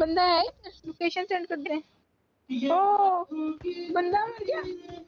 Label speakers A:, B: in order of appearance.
A: बंदा है location send कर दे ओ बंदा मर गया